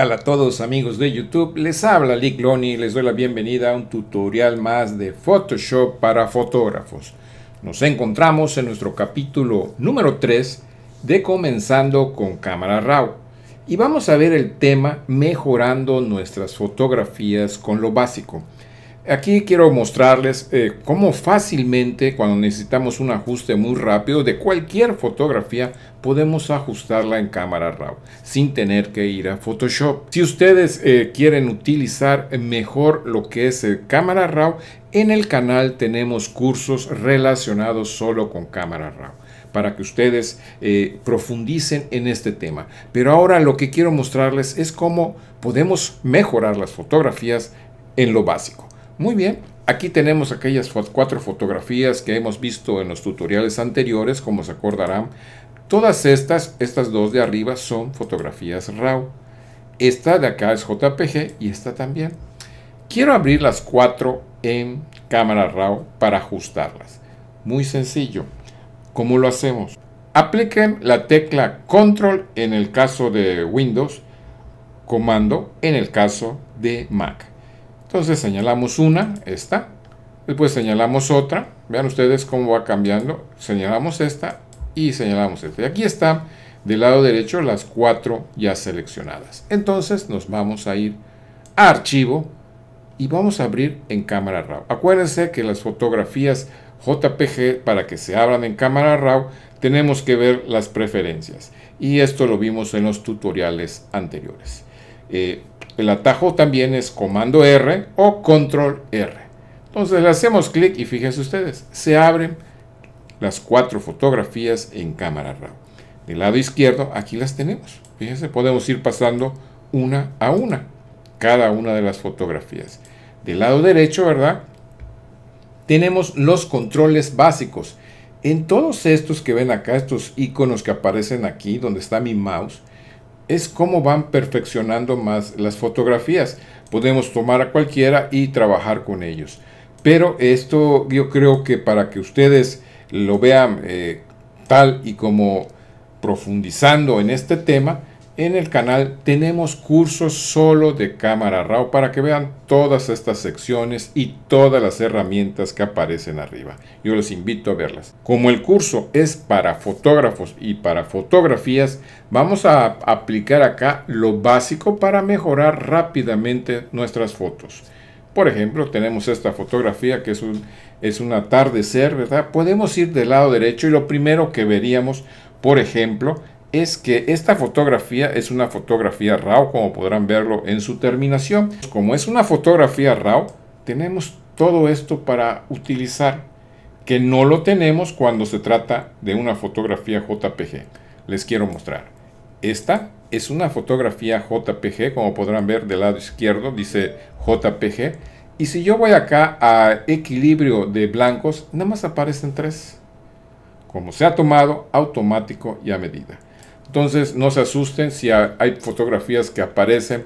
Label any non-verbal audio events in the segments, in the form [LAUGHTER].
Hola a todos amigos de YouTube? Les habla Lick Loni y les doy la bienvenida a un tutorial más de Photoshop para fotógrafos. Nos encontramos en nuestro capítulo número 3 de Comenzando con Cámara RAW y vamos a ver el tema mejorando nuestras fotografías con lo básico. Aquí quiero mostrarles eh, cómo fácilmente cuando necesitamos un ajuste muy rápido de cualquier fotografía podemos ajustarla en cámara RAW sin tener que ir a Photoshop. Si ustedes eh, quieren utilizar mejor lo que es eh, cámara RAW, en el canal tenemos cursos relacionados solo con cámara RAW para que ustedes profundicen en este tema. Pero ahora lo que quiero mostrarles es cómo podemos mejorar las fotografías en lo básico. Muy bien, aquí tenemos aquellas cuatro fotografías que hemos visto en los tutoriales anteriores, como se acordarán. Todas estas, estas dos de arriba, son fotografías RAW. Esta de acá es JPG y esta también. Quiero abrir las cuatro en cámara RAW para ajustarlas. Muy sencillo. ¿Cómo lo hacemos? Apliquen la tecla Control en el caso de Windows, Comando en el caso de Mac. Entonces señalamos una, esta, después señalamos otra, vean ustedes cómo va cambiando, señalamos esta y señalamos esta. Y aquí está del lado derecho las cuatro ya seleccionadas. Entonces nos vamos a ir a archivo y vamos a abrir en cámara RAW. Acuérdense que las fotografías JPG para que se abran en cámara RAW tenemos que ver las preferencias y esto lo vimos en los tutoriales anteriores. Eh, el atajo también es comando R o control R. Entonces le hacemos clic y fíjense ustedes, se abren las cuatro fotografías en cámara RAW. Del lado izquierdo aquí las tenemos. Fíjense, podemos ir pasando una a una, cada una de las fotografías. Del lado derecho, ¿verdad? Tenemos los controles básicos. En todos estos que ven acá, estos iconos que aparecen aquí, donde está mi mouse, es cómo van perfeccionando más las fotografías. Podemos tomar a cualquiera y trabajar con ellos. Pero esto yo creo que para que ustedes lo vean eh, tal y como profundizando en este tema, en el canal tenemos cursos solo de cámara RAW para que vean todas estas secciones y todas las herramientas que aparecen arriba. Yo los invito a verlas. Como el curso es para fotógrafos y para fotografías, vamos a aplicar acá lo básico para mejorar rápidamente nuestras fotos. Por ejemplo, tenemos esta fotografía que es un, es un atardecer, ¿verdad? Podemos ir del lado derecho y lo primero que veríamos, por ejemplo, es que esta fotografía es una fotografía RAW, como podrán verlo en su terminación. Como es una fotografía RAW, tenemos todo esto para utilizar, que no lo tenemos cuando se trata de una fotografía JPG. Les quiero mostrar. Esta es una fotografía JPG, como podrán ver del lado izquierdo, dice JPG. Y si yo voy acá a equilibrio de blancos, nada más aparecen tres. Como se ha tomado, automático y a medida. Entonces no se asusten si hay fotografías que aparecen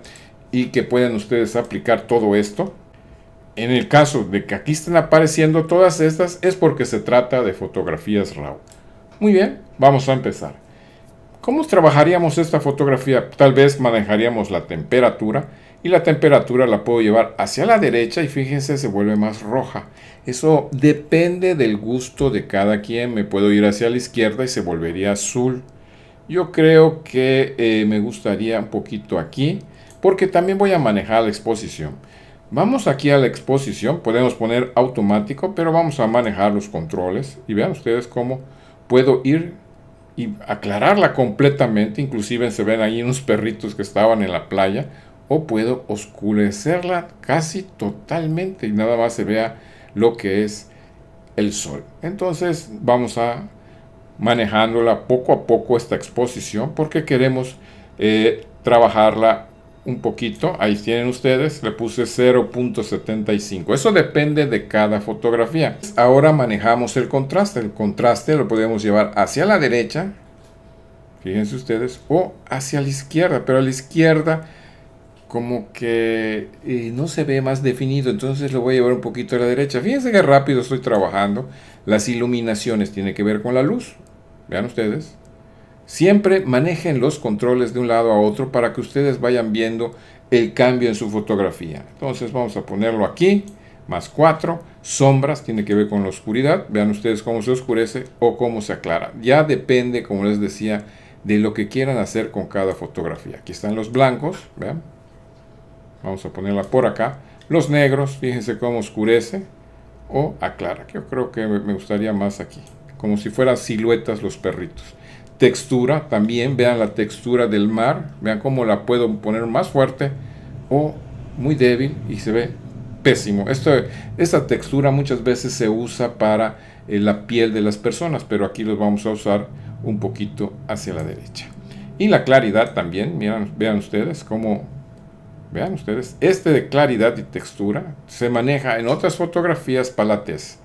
y que pueden ustedes aplicar todo esto. En el caso de que aquí estén apareciendo todas estas es porque se trata de fotografías RAW. Muy bien, vamos a empezar. ¿Cómo trabajaríamos esta fotografía? Tal vez manejaríamos la temperatura y la temperatura la puedo llevar hacia la derecha y fíjense se vuelve más roja. Eso depende del gusto de cada quien. Me puedo ir hacia la izquierda y se volvería azul. Yo creo que eh, me gustaría un poquito aquí, porque también voy a manejar la exposición. Vamos aquí a la exposición, podemos poner automático, pero vamos a manejar los controles. Y vean ustedes cómo puedo ir y aclararla completamente. Inclusive se ven ahí unos perritos que estaban en la playa. O puedo oscurecerla casi totalmente y nada más se vea lo que es el sol. Entonces vamos a manejándola poco a poco esta exposición porque queremos eh, trabajarla un poquito. Ahí tienen ustedes, le puse 0.75. Eso depende de cada fotografía. Ahora manejamos el contraste. El contraste lo podemos llevar hacia la derecha, fíjense ustedes, o hacia la izquierda, pero a la izquierda como que eh, no se ve más definido, entonces lo voy a llevar un poquito a la derecha. Fíjense que rápido estoy trabajando. Las iluminaciones tienen que ver con la luz. Vean ustedes. Siempre manejen los controles de un lado a otro para que ustedes vayan viendo el cambio en su fotografía. Entonces vamos a ponerlo aquí, más cuatro. Sombras tiene que ver con la oscuridad. Vean ustedes cómo se oscurece o cómo se aclara. Ya depende, como les decía, de lo que quieran hacer con cada fotografía. Aquí están los blancos, vean vamos a ponerla por acá. Los negros, fíjense cómo oscurece o aclara, yo creo que me gustaría más aquí, como si fueran siluetas los perritos. Textura, también vean la textura del mar, vean cómo la puedo poner más fuerte o muy débil y se ve pésimo. esta textura muchas veces se usa para eh, la piel de las personas, pero aquí los vamos a usar un poquito hacia la derecha. Y la claridad también, vean ustedes cómo Vean ustedes, este de claridad y textura se maneja en otras fotografías palates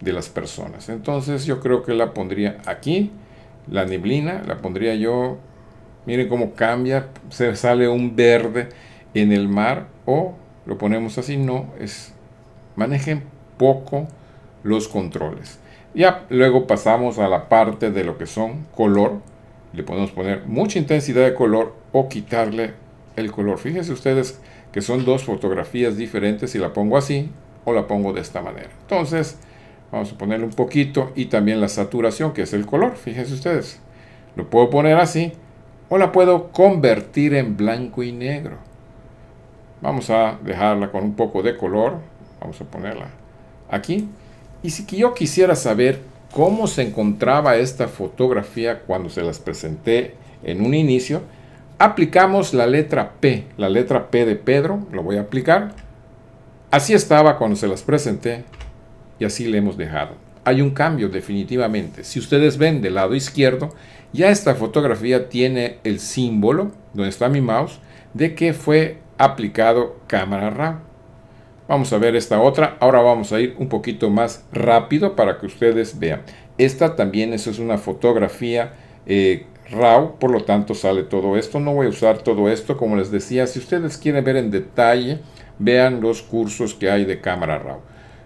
de las personas. Entonces yo creo que la pondría aquí, la neblina, la pondría yo, miren cómo cambia, se sale un verde en el mar o lo ponemos así, no, es manejen poco los controles. Ya luego pasamos a la parte de lo que son color, le podemos poner mucha intensidad de color o quitarle el color. Fíjense ustedes que son dos fotografías diferentes si la pongo así o la pongo de esta manera. Entonces, vamos a ponerle un poquito y también la saturación que es el color. Fíjense ustedes, lo puedo poner así o la puedo convertir en blanco y negro. Vamos a dejarla con un poco de color. Vamos a ponerla aquí. Y si yo quisiera saber cómo se encontraba esta fotografía cuando se las presenté en un inicio, aplicamos la letra P, la letra P de Pedro, lo voy a aplicar. Así estaba cuando se las presenté y así le hemos dejado. Hay un cambio definitivamente. Si ustedes ven del lado izquierdo, ya esta fotografía tiene el símbolo, donde está mi mouse, de que fue aplicado cámara RAM, Vamos a ver esta otra. Ahora vamos a ir un poquito más rápido para que ustedes vean. Esta también eso es una fotografía eh, RAW, por lo tanto sale todo esto. No voy a usar todo esto, como les decía, si ustedes quieren ver en detalle, vean los cursos que hay de cámara RAW.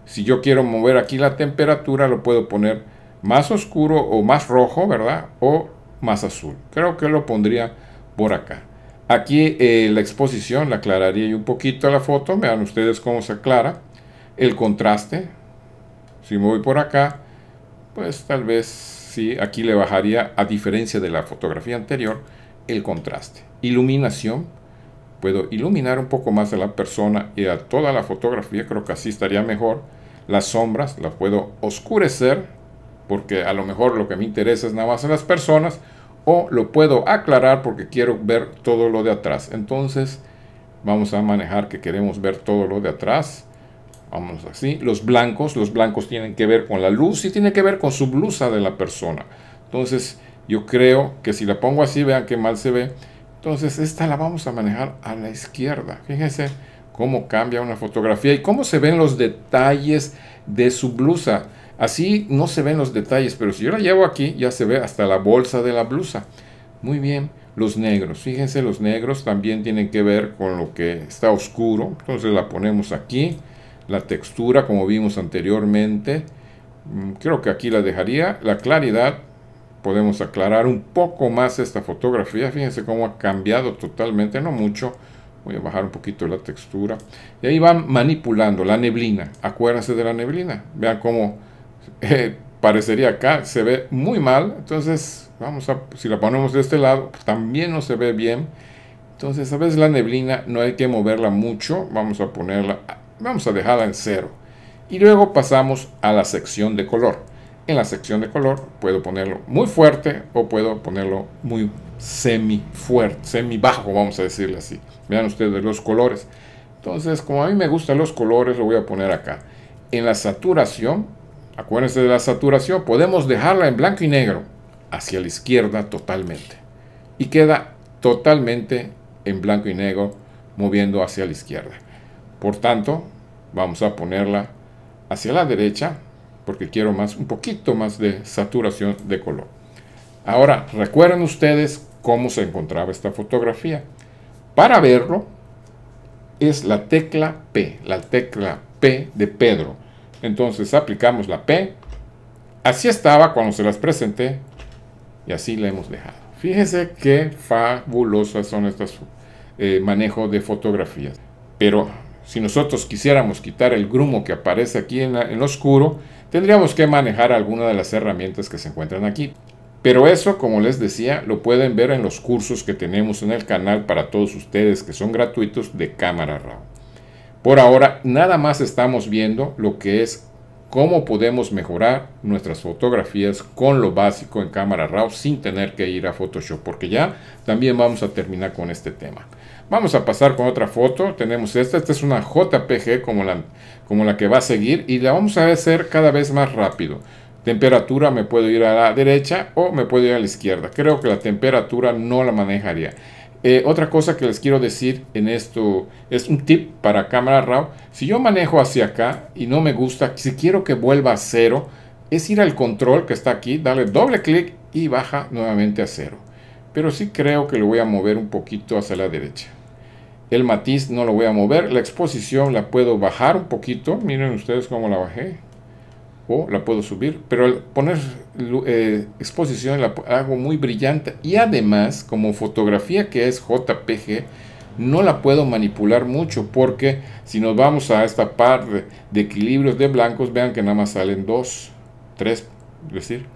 Si yo quiero mover aquí la temperatura, lo puedo poner más oscuro o más rojo, ¿verdad? O más azul. Creo que lo pondría por acá. Aquí eh, la exposición la aclararía un poquito la foto. Vean ustedes cómo se aclara. El contraste. Si me voy por acá, pues tal vez aquí le bajaría, a diferencia de la fotografía anterior, el contraste. Iluminación, puedo iluminar un poco más a la persona y a toda la fotografía, creo que así estaría mejor. Las sombras las puedo oscurecer, porque a lo mejor lo que me interesa es nada más a las personas, o lo puedo aclarar porque quiero ver todo lo de atrás. Entonces vamos a manejar que queremos ver todo lo de atrás vamos así, los blancos, los blancos tienen que ver con la luz y tiene que ver con su blusa de la persona. Entonces, yo creo que si la pongo así, vean qué mal se ve. Entonces, esta la vamos a manejar a la izquierda. Fíjense cómo cambia una fotografía y cómo se ven los detalles de su blusa. Así no se ven los detalles, pero si yo la llevo aquí, ya se ve hasta la bolsa de la blusa. Muy bien, los negros. Fíjense, los negros también tienen que ver con lo que está oscuro. Entonces la ponemos aquí la textura como vimos anteriormente. Mm, creo que aquí la dejaría. La claridad, podemos aclarar un poco más esta fotografía. Fíjense cómo ha cambiado totalmente, no mucho. Voy a bajar un poquito la textura. Y ahí van manipulando la neblina. Acuérdense de la neblina. Vean cómo [LAUGHS] eh, parecería acá. Se ve muy mal. Entonces, vamos a, si la ponemos de este lado, pues, también no se ve bien. Entonces, a veces la neblina no hay que moverla mucho. Vamos a ponerla Vamos a dejarla en cero. Y luego pasamos a la sección de color. En la sección de color puedo ponerlo muy fuerte o puedo ponerlo muy semi fuerte, semi bajo, vamos a decirle así. Vean ustedes los colores. Entonces, como a mí me gustan los colores, lo voy a poner acá. En la saturación, acuérdense de la saturación, podemos dejarla en blanco y negro, hacia la izquierda totalmente. Y queda totalmente en blanco y negro, moviendo hacia la izquierda. Por tanto, vamos a ponerla hacia la derecha porque quiero más, un poquito más de saturación de color. Ahora, recuerden ustedes cómo se encontraba esta fotografía. Para verlo, es la tecla P, la tecla P de Pedro. Entonces aplicamos la P. Así estaba cuando se las presenté y así la hemos dejado. Fíjense qué fabulosas son estas eh, de fotografías. Pero si nosotros quisiéramos quitar el grumo que aparece aquí en, el oscuro, tendríamos que manejar alguna de las herramientas que se encuentran aquí. Pero eso, como les decía, lo pueden ver en los cursos que tenemos en el canal para todos ustedes que son gratuitos de cámara RAW. Por ahora, nada más estamos viendo lo que es cómo podemos mejorar nuestras fotografías con lo básico en cámara RAW sin tener que ir a Photoshop, porque ya también vamos a terminar con este tema. Vamos a pasar con otra foto, tenemos esta, esta es una JPG como la, como la que va a seguir y la vamos a hacer cada vez más rápido. Temperatura me puedo ir a la derecha o me puedo ir a la izquierda. Creo que la temperatura no la manejaría. Eh, otra cosa que les quiero decir en esto es un tip para cámara RAW. Si yo manejo hacia acá y no me gusta, si quiero que vuelva a cero, es ir al control que está aquí, darle doble clic y baja nuevamente a cero. Pero sí creo que lo voy a mover un poquito hacia la derecha. El matiz no lo voy a mover, la exposición la puedo bajar un poquito. Miren ustedes cómo la bajé o la puedo subir, pero al poner eh, exposición la hago muy brillante y además como fotografía que es JPG no la puedo manipular mucho porque si nos vamos a esta parte de equilibrios de blancos vean que nada más salen dos, tres, es decir,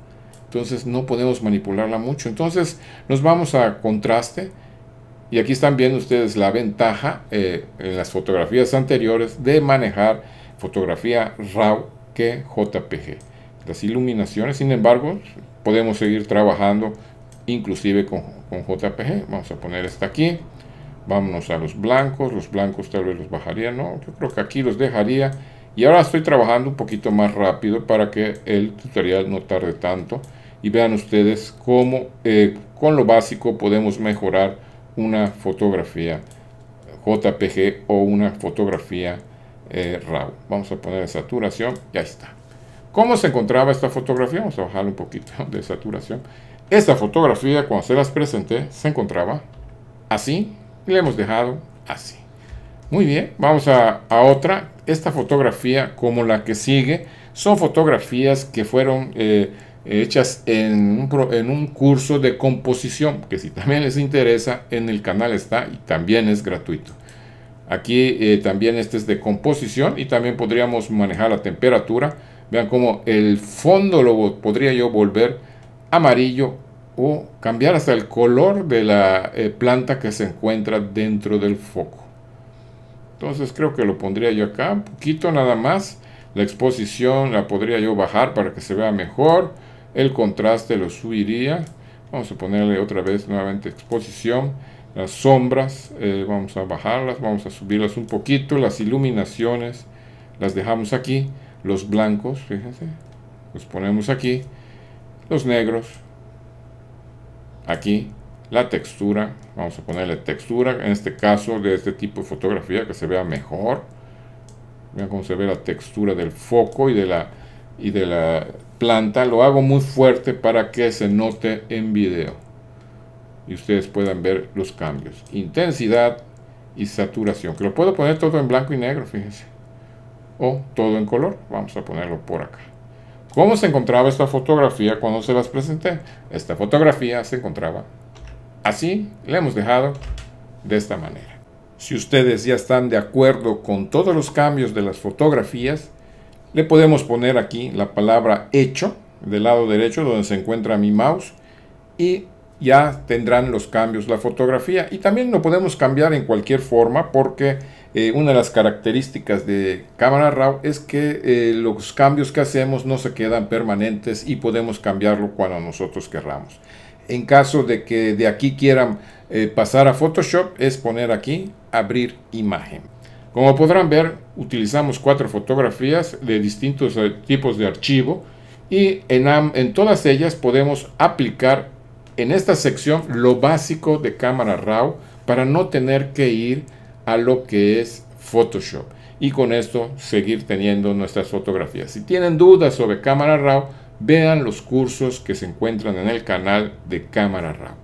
entonces no podemos manipularla mucho, entonces nos vamos a contraste y aquí están viendo ustedes la ventaja eh, en las fotografías anteriores de manejar fotografía RAW JPG. Las iluminaciones, sin embargo, podemos seguir trabajando inclusive con, JPG. Vamos a poner esta aquí. Vámonos a los blancos. Los blancos tal vez los bajaría. No, yo creo que aquí los dejaría. Y ahora estoy trabajando un poquito más rápido para que el tutorial no tarde tanto. Y vean ustedes cómo eh, con lo básico podemos mejorar una fotografía JPG o una fotografía Vamos a poner saturación, Y ahí está. ¿Cómo se encontraba esta fotografía? Vamos a bajar un poquito [LAUGHS] de saturación. Esta fotografía, cuando se las presenté, se encontraba así y la hemos dejado así. Muy bien, vamos a, otra. Esta fotografía, como la que sigue, son fotografías que fueron eh, hechas en en un curso de composición, que si también les interesa, en el canal está y también es gratuito. Aquí eh, también este es de composición y también podríamos manejar la temperatura. Vean cómo el fondo lo podría yo volver amarillo o cambiar hasta el color de la eh, planta que se encuentra dentro del foco. Entonces creo que lo pondría yo acá, un poquito nada más. La exposición la podría yo bajar para que se vea mejor. El contraste lo subiría. Vamos a ponerle otra vez nuevamente exposición las sombras, eh, vamos a bajarlas, vamos a subirlas un poquito, las iluminaciones las dejamos aquí, los blancos, fíjense, los ponemos aquí, los negros, aquí, la textura, vamos a ponerle textura, en este caso de este tipo de fotografía que se vea mejor, vean cómo se ve la textura del foco y de la, y de la planta, lo hago muy fuerte para que se note en video y ustedes puedan ver los cambios. Intensidad y saturación, que lo puedo poner todo en blanco y negro, fíjense. O todo en color, vamos a ponerlo por acá. ¿Cómo se encontraba esta fotografía cuando se las presenté? Esta fotografía se encontraba así, le hemos dejado de esta manera. Si ustedes ya están de acuerdo con todos los cambios de las fotografías, le podemos poner aquí la palabra hecho del lado derecho donde se encuentra mi mouse y ya tendrán los cambios la fotografía y también lo podemos cambiar en cualquier forma porque eh, una de las características de cámara RAW es que eh, los cambios que hacemos no se quedan permanentes y podemos cambiarlo cuando nosotros querramos en caso de que de aquí quieran eh, pasar a Photoshop es poner aquí abrir imagen como podrán ver utilizamos cuatro fotografías de distintos tipos de archivo y en, en todas ellas podemos aplicar en esta sección lo básico de cámara RAW para no tener que ir a lo que es Photoshop y con esto seguir teniendo nuestras fotografías. Si tienen dudas sobre cámara RAW, vean los cursos que se encuentran en el canal de cámara RAW.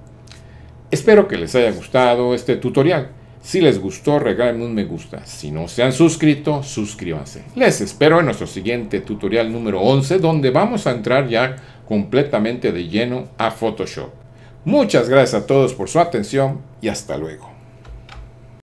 Espero que les haya gustado este tutorial. Si les gustó, regálenme un me gusta. Si no se han suscrito, suscríbanse. Les espero en nuestro siguiente tutorial número 11, donde vamos a entrar ya completamente de lleno a Photoshop. Muchas gracias a todos por su atención y hasta luego.